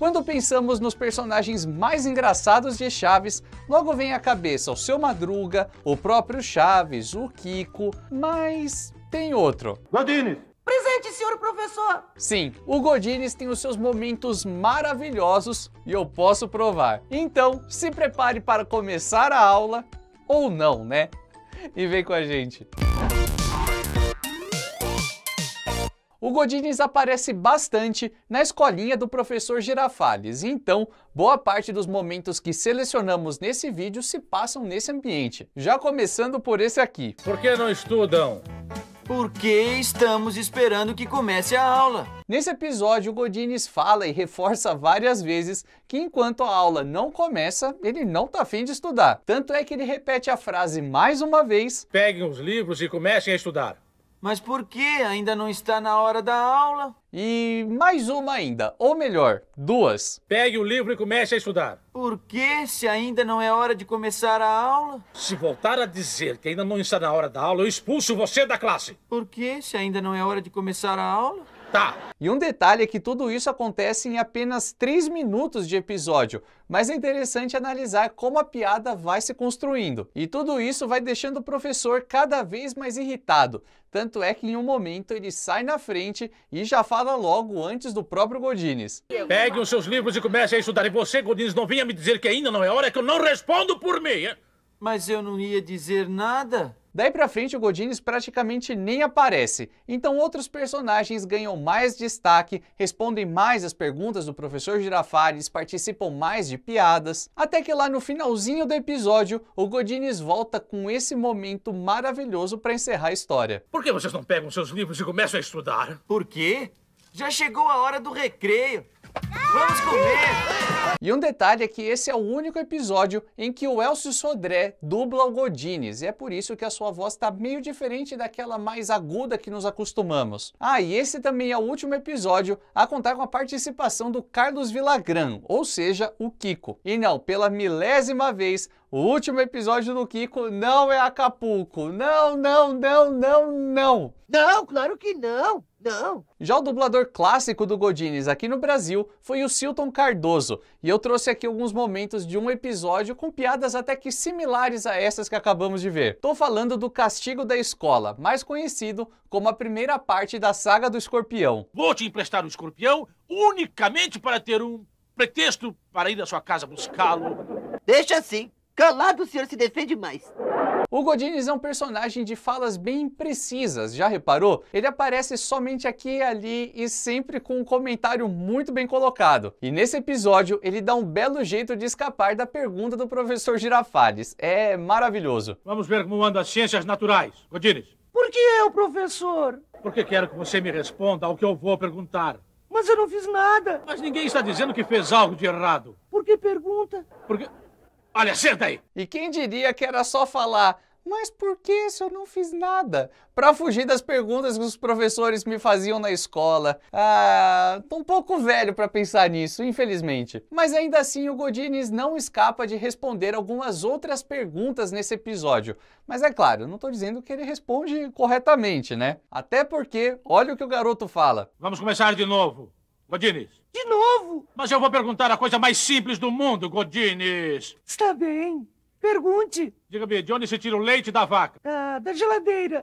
Quando pensamos nos personagens mais engraçados de Chaves, logo vem à cabeça o seu Madruga, o próprio Chaves, o Kiko, mas tem outro. Godines! Presente, senhor professor! Sim, o Godines tem os seus momentos maravilhosos e eu posso provar. Então, se prepare para começar a aula, ou não, né? E vem com a gente. O Godinez aparece bastante na escolinha do professor Girafales, então boa parte dos momentos que selecionamos nesse vídeo se passam nesse ambiente. Já começando por esse aqui. Por que não estudam? Porque estamos esperando que comece a aula. Nesse episódio, o Godines fala e reforça várias vezes que enquanto a aula não começa, ele não tá afim de estudar. Tanto é que ele repete a frase mais uma vez: Peguem os livros e comecem a estudar. Mas por que ainda não está na hora da aula? E mais uma ainda, ou melhor, duas. Pegue o livro e comece a estudar. Por que se ainda não é hora de começar a aula? Se voltar a dizer que ainda não está na hora da aula, eu expulso você da classe. Por que se ainda não é hora de começar a aula? Tá. E um detalhe é que tudo isso acontece em apenas 3 minutos de episódio, mas é interessante analisar como a piada vai se construindo. E tudo isso vai deixando o professor cada vez mais irritado. Tanto é que em um momento ele sai na frente e já fala logo antes do próprio Godines. Pegue os seus livros e comece a estudar. E você, Godines, não venha me dizer que ainda não é hora que eu não respondo por mim. Hein? Mas eu não ia dizer nada. Daí pra frente, o Godinez praticamente nem aparece, então outros personagens ganham mais destaque, respondem mais as perguntas do professor Girafales, participam mais de piadas, até que lá no finalzinho do episódio, o Godinez volta com esse momento maravilhoso para encerrar a história. Por que vocês não pegam seus livros e começam a estudar? Por quê? Já chegou a hora do recreio. Vamos comer! E um detalhe é que esse é o único episódio em que o Elcio Sodré dubla o Godines, e é por isso que a sua voz está meio diferente daquela mais aguda que nos acostumamos. Ah, e esse também é o último episódio a contar com a participação do Carlos Vilagran, ou seja, o Kiko. E não, pela milésima vez, o último episódio do Kiko não é Acapulco. Não, não, não, não, não. Não, claro que não. Não. Já o dublador clássico do Godines aqui no Brasil foi o Silton Cardoso, e eu trouxe aqui alguns momentos de um episódio com piadas até que similares a essas que acabamos de ver. Tô falando do Castigo da Escola, mais conhecido como a primeira parte da saga do Escorpião. Vou te emprestar um escorpião unicamente para ter um pretexto para ir à sua casa buscá-lo. Deixa assim. Calado o senhor se defende mais. O Godinez é um personagem de falas bem precisas, já reparou? Ele aparece somente aqui e ali e sempre com um comentário muito bem colocado. E nesse episódio, ele dá um belo jeito de escapar da pergunta do professor Girafales. É maravilhoso. Vamos ver como andam as ciências naturais. Godinez. Por que eu, professor? Porque quero que você me responda ao que eu vou perguntar. Mas eu não fiz nada. Mas ninguém está dizendo que fez algo de errado. Por que pergunta? Porque. Olha, senta aí! E quem diria que era só falar, mas por que se eu não fiz nada? Para fugir das perguntas que os professores me faziam na escola. Ah, tô um pouco velho para pensar nisso, infelizmente. Mas ainda assim, o Godines não escapa de responder algumas outras perguntas nesse episódio. Mas é claro, não tô dizendo que ele responde corretamente, né? Até porque, olha o que o garoto fala. Vamos começar de novo. Godines. De novo? Mas eu vou perguntar a coisa mais simples do mundo, Godines. Está bem. Pergunte. Diga-me, de onde se tira o leite da vaca? Ah, da geladeira.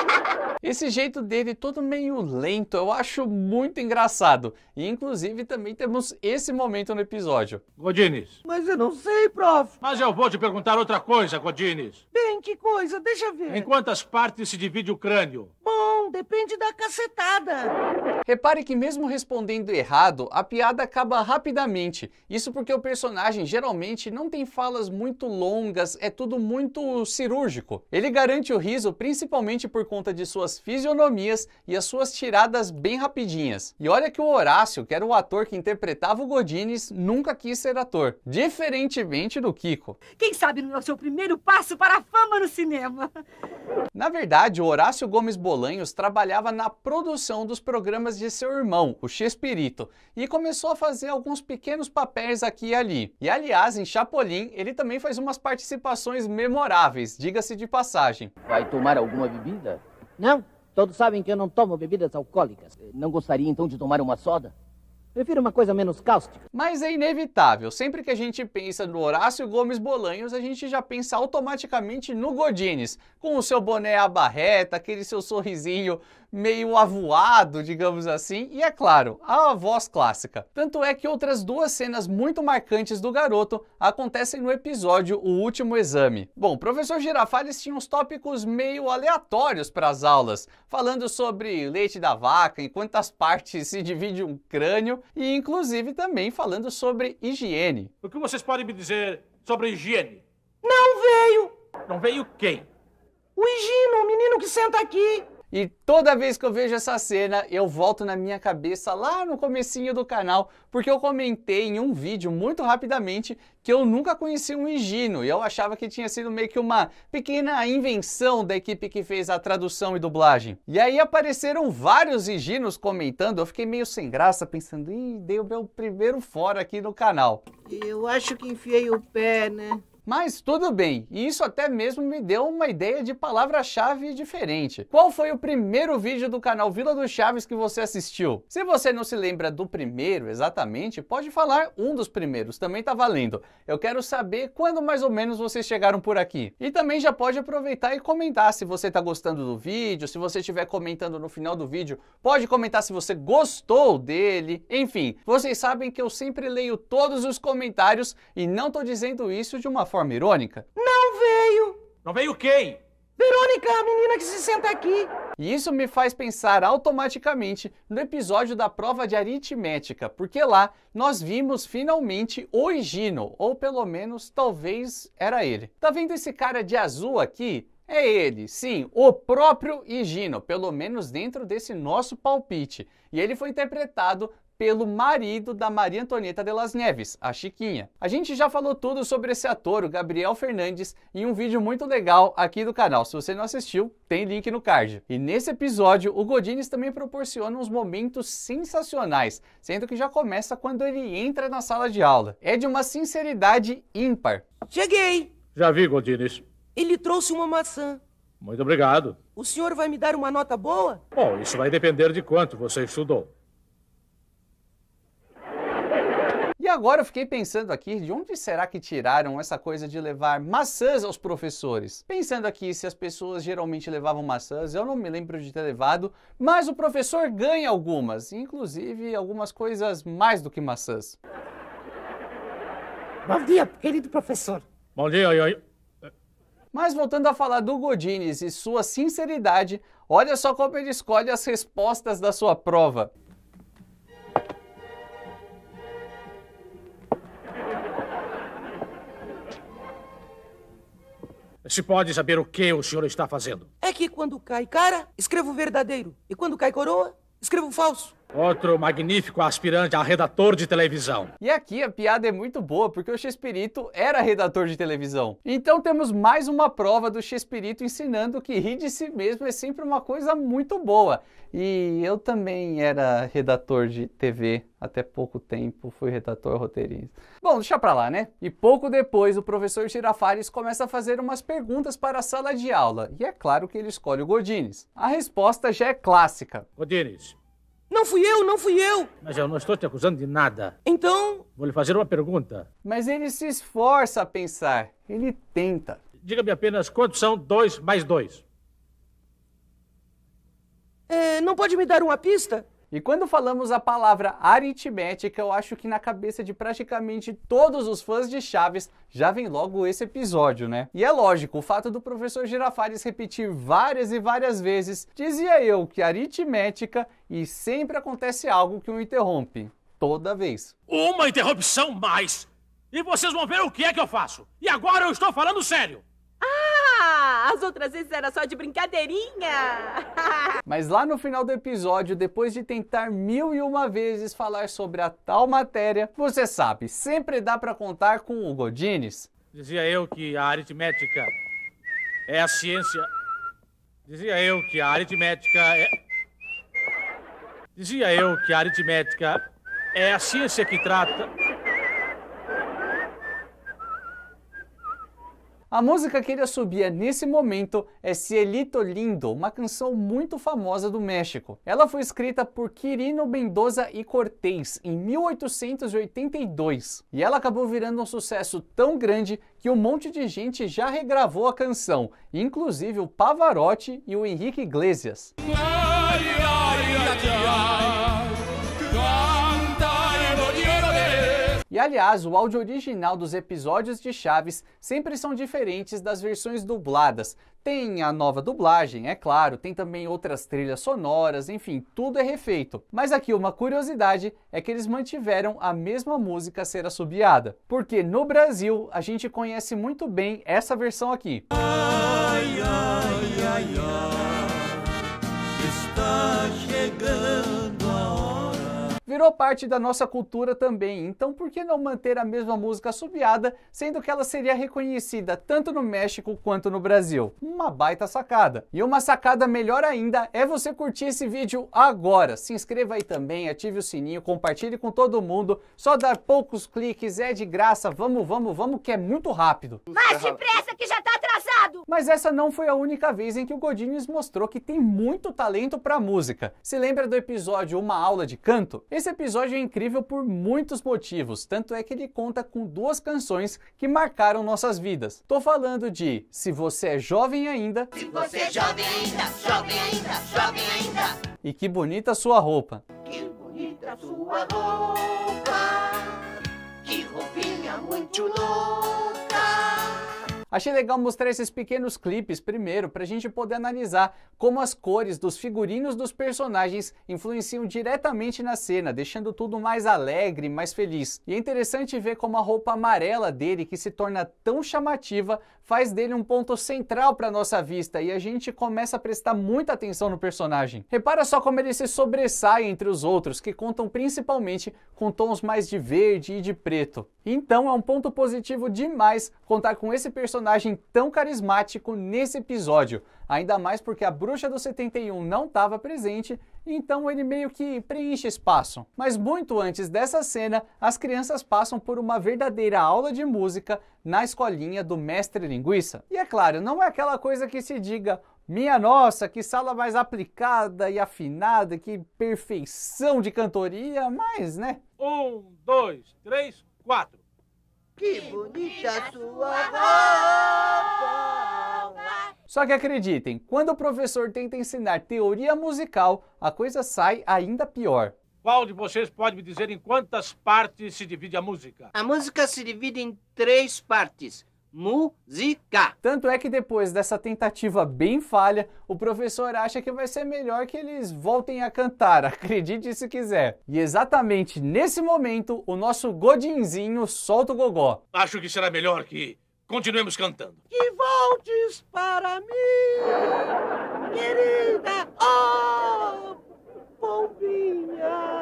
Esse jeito dele todo meio lento, eu acho muito engraçado. E inclusive também temos esse momento no episódio. Godines. Mas eu não sei, prof. Mas eu vou te perguntar outra coisa, Godines. Bem, que coisa? Deixa ver. Em quantas partes se divide o crânio? Bom, depende da cacetada. Repare que mesmo respondendo errado, a piada acaba rapidamente. Isso porque o personagem geralmente não tem falas muito longas, é tudo muito cirúrgico. Ele garante o riso principalmente por conta de suas fisionomias e as suas tiradas bem rapidinhas. E olha que o Horácio, que era o ator que interpretava o Godines, nunca quis ser ator, diferentemente do Kiko. Quem sabe não é o seu primeiro passo para a fama no cinema? Na verdade, o Horácio Gomes Bolanhos trabalhava na produção dos programas de seu irmão, o Chespirito, e começou a fazer alguns pequenos papéis aqui e ali. E aliás, em Chapolin, ele também faz umas participações memoráveis, diga-se de passagem. Vai tomar alguma bebida? Não, todos sabem que eu não tomo bebidas alcoólicas. Não gostaria então de tomar uma soda? Prefiro uma coisa menos cáustica. Mas é inevitável, sempre que a gente pensa no Horácio Gomes Bolanhos, a gente já pensa automaticamente no Godines, com o seu boné à barreta, aquele seu sorrisinho meio avoado, digamos assim, e é claro, a voz clássica. Tanto é que outras duas cenas muito marcantes do garoto acontecem no episódio O Último Exame. Bom, o professor Girafales tinha uns tópicos meio aleatórios para as aulas, falando sobre leite da vaca, em quantas partes se divide um crânio e inclusive também falando sobre higiene. O que vocês podem me dizer sobre higiene? Não veio! Não veio quem? O Higino, o menino que senta aqui. E toda vez que eu vejo essa cena, eu volto na minha cabeça lá no comecinho do canal, porque eu comentei em um vídeo muito rapidamente que eu nunca conheci um higino e eu achava que tinha sido meio que uma pequena invenção da equipe que fez a tradução e dublagem. E aí apareceram vários higinos comentando, eu fiquei meio sem graça, pensando, ih, dei o meu primeiro fora aqui no canal. Eu acho que enfiei o pé, né? Mas tudo bem, e isso até mesmo me deu uma ideia de palavra-chave diferente. Qual foi o primeiro vídeo do canal Vila dos Chaves que você assistiu? Se você não se lembra do primeiro exatamente, pode falar um dos primeiros, também tá valendo. Eu quero saber quando mais ou menos vocês chegaram por aqui. E também já pode aproveitar e comentar se você tá gostando do vídeo, se você estiver comentando no final do vídeo, pode comentar se você gostou dele. Enfim, vocês sabem que eu sempre leio todos os comentários e não tô dizendo isso de uma forma forma irônica? Não veio! Não veio quem? Verônica, a menina que se senta aqui. E isso me faz pensar automaticamente no episódio da prova de aritmética, porque lá nós vimos finalmente o Higino, ou pelo menos talvez era ele. Tá vendo esse cara de azul aqui? É ele, sim, o próprio Higino, pelo menos dentro desse nosso palpite. E ele foi interpretado pelo marido da Maria Antonieta de las Neves, a Chiquinha. A gente já falou tudo sobre esse ator, o Gabriel Fernandes, em um vídeo muito legal aqui do canal. Se você não assistiu, tem link no card. E nesse episódio, o Godines também proporciona uns momentos sensacionais, sendo que já começa quando ele entra na sala de aula. É de uma sinceridade ímpar. Cheguei! Já vi, Godines. Ele trouxe uma maçã. Muito obrigado. O senhor vai me dar uma nota boa? Bom, isso vai depender de quanto você estudou. agora eu fiquei pensando aqui de onde será que tiraram essa coisa de levar maçãs aos professores? Pensando aqui se as pessoas geralmente levavam maçãs, eu não me lembro de ter levado, mas o professor ganha algumas, inclusive algumas coisas mais do que maçãs. Bom dia, querido professor. Bom dia, oi, oi. Mas voltando a falar do Godines e sua sinceridade, olha só como ele escolhe as respostas da sua prova. Se pode saber o que o senhor está fazendo. É que quando cai cara, escrevo verdadeiro. E quando cai coroa, escrevo falso. Outro magnífico aspirante a redator de televisão. E aqui a piada é muito boa, porque o Chespirito era redator de televisão. Então temos mais uma prova do Chespirito ensinando que rir de si mesmo é sempre uma coisa muito boa. E eu também era redator de TV até pouco tempo fui redator roteirista. Bom, deixa pra lá, né? E pouco depois, o professor Girafales começa a fazer umas perguntas para a sala de aula. E é claro que ele escolhe o Godines. A resposta já é clássica. Godines, não fui eu, não fui eu! Mas eu não estou te acusando de nada. Então? Vou lhe fazer uma pergunta. Mas ele se esforça a pensar. Ele tenta. Diga-me apenas quantos são dois mais dois. É, não pode me dar uma pista? E quando falamos a palavra aritmética, eu acho que na cabeça de praticamente todos os fãs de Chaves já vem logo esse episódio, né? E é lógico, o fato do professor Girafales repetir várias e várias vezes, dizia eu que aritmética e sempre acontece algo que o interrompe. Toda vez. Uma interrupção mais! E vocês vão ver o que é que eu faço! E agora eu estou falando sério! As outras vezes era só de brincadeirinha. Mas lá no final do episódio, depois de tentar mil e uma vezes falar sobre a tal matéria, você sabe, sempre dá para contar com o Godines. Dizia eu que a aritmética é a ciência. Dizia eu que a aritmética é. Dizia eu que a aritmética é a ciência que trata. A música que ele assobia nesse momento é Cielito Lindo, uma canção muito famosa do México. Ela foi escrita por Quirino Mendoza e Cortés em 1882 e ela acabou virando um sucesso tão grande que um monte de gente já regravou a canção, inclusive o Pavarotti e o Henrique Iglesias. Maria! E aliás, o áudio original dos episódios de Chaves sempre são diferentes das versões dubladas. Tem a nova dublagem, é claro, tem também outras trilhas sonoras, enfim, tudo é refeito. Mas aqui uma curiosidade é que eles mantiveram a mesma música a ser assobiada, porque no Brasil a gente conhece muito bem essa versão aqui. Ai, ai, ai, ai, está chegando virou parte da nossa cultura também. Então, por que não manter a mesma música subiada, sendo que ela seria reconhecida tanto no México quanto no Brasil? Uma baita sacada. E uma sacada melhor ainda é você curtir esse vídeo agora. Se inscreva aí também, ative o sininho, compartilhe com todo mundo. Só dar poucos cliques, é de graça. Vamos, vamos, vamos, que é muito rápido. Mais depressa que já tá atrasado! Mas essa não foi a única vez em que o Godinez mostrou que tem muito talento pra música. Se lembra do episódio Uma Aula de Canto? Esse episódio é incrível por muitos motivos, tanto é que ele conta com duas canções que marcaram nossas vidas. Tô falando de Se Você é Jovem Ainda. Se você é jovem ainda, jovem ainda, jovem ainda. E que bonita sua roupa. Que bonita sua roupa. Que roupinha muito louca. Achei legal mostrar esses pequenos clipes primeiro para a gente poder analisar como as cores dos figurinos dos personagens influenciam diretamente na cena, deixando tudo mais alegre, mais feliz. E é interessante ver como a roupa amarela dele, que se torna tão chamativa, faz dele um ponto central para nossa vista e a gente começa a prestar muita atenção no personagem. Repara só como ele se sobressai entre os outros, que contam principalmente com tons mais de verde e de preto. Então é um ponto positivo demais contar com esse personagem personagem tão carismático nesse episódio, ainda mais porque a bruxa do 71 não estava presente, então ele meio que preenche espaço. Mas muito antes dessa cena, as crianças passam por uma verdadeira aula de música na escolinha do mestre linguiça. E é claro, não é aquela coisa que se diga minha nossa, que sala mais aplicada e afinada, que perfeição de cantoria, mas né? Um, dois, três, quatro. Que bonita sua roupa! Só que acreditem, quando o professor tenta ensinar teoria musical, a coisa sai ainda pior. Qual de vocês pode me dizer em quantas partes se divide a música? A música se divide em três partes: música. Tanto é que depois dessa tentativa bem falha, o professor acha que vai ser melhor que eles voltem a cantar, acredite se quiser. E exatamente nesse momento, o nosso Godinzinho solta o gogó. Acho que será melhor que continuemos cantando. Que voltes para mim, querida, oh, pombinha.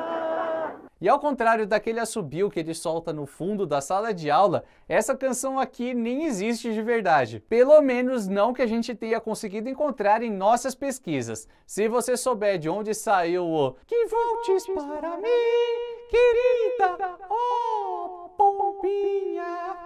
E ao contrário daquele assobio que ele solta no fundo da sala de aula, essa canção aqui nem existe de verdade. Pelo menos não que a gente tenha conseguido encontrar em nossas pesquisas. Se você souber de onde saiu o Que voltes para mim, querida, oh,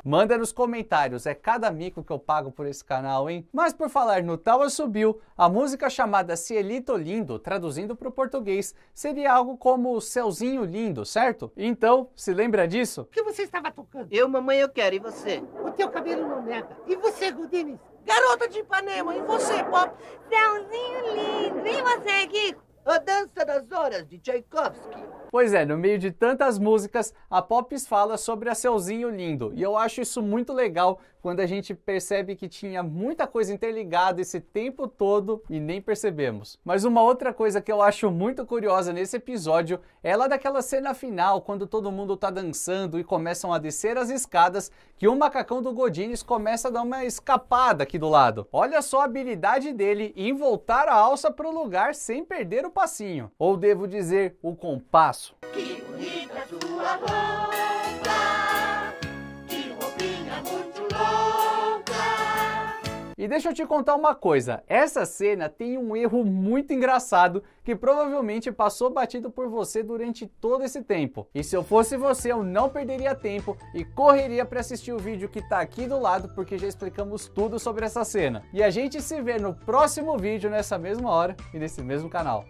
Manda nos comentários, é cada mico que eu pago por esse canal, hein? Mas por falar no tal Subiu, a música chamada Cielito Lindo, traduzindo para o português, seria algo como Céuzinho Lindo, certo? Então, se lembra disso? O que você estava tocando? Eu, mamãe, eu quero, e você? O teu cabelo não nega. E você, Godines? Garota de Ipanema, e você, Pop? Céuzinho Lindo, e você, Kiko? A Dança das Horas de Tchaikovsky. Pois é, no meio de tantas músicas, a Pops fala sobre a Ceuzinho Lindo, e eu acho isso muito legal quando a gente percebe que tinha muita coisa interligada esse tempo todo e nem percebemos. Mas uma outra coisa que eu acho muito curiosa nesse episódio é lá daquela cena final, quando todo mundo tá dançando e começam a descer as escadas, que o macacão do Godines começa a dar uma escapada aqui do lado. Olha só a habilidade dele em voltar a alça pro lugar sem perder o compassinho, ou devo dizer, o compasso. Que bonita que roupinha muito louca. E deixa eu te contar uma coisa, essa cena tem um erro muito engraçado que provavelmente passou batido por você durante todo esse tempo. E se eu fosse você, eu não perderia tempo e correria para assistir o vídeo que tá aqui do lado, porque já explicamos tudo sobre essa cena. E a gente se vê no próximo vídeo nessa mesma hora e nesse mesmo canal.